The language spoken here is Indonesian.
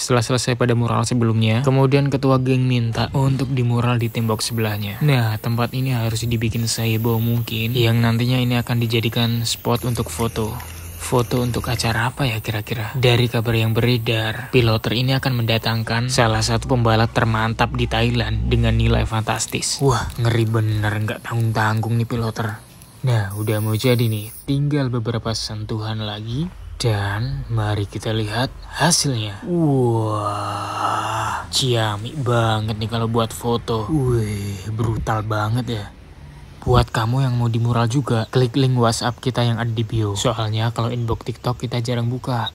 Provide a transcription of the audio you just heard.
setelah selesai pada mural sebelumnya. Kemudian ketua geng minta untuk dimural di tembok sebelahnya. Nah, tempat ini harus dibikin seheboh mungkin yang nantinya ini akan dijadikan spot untuk foto foto untuk acara apa ya kira-kira? Dari kabar yang beredar, piloter ini akan mendatangkan salah satu pembalap termantap di Thailand dengan nilai fantastis. Wah, ngeri bener nggak tanggung-tanggung nih piloter. Nah, udah mau jadi nih. Tinggal beberapa sentuhan lagi dan mari kita lihat hasilnya. Wah, ciamik banget nih kalau buat foto. Wih, brutal banget ya. Buat kamu yang mau dimural juga, klik link WhatsApp kita yang ada di bio. Soalnya kalau inbox TikTok kita jarang buka.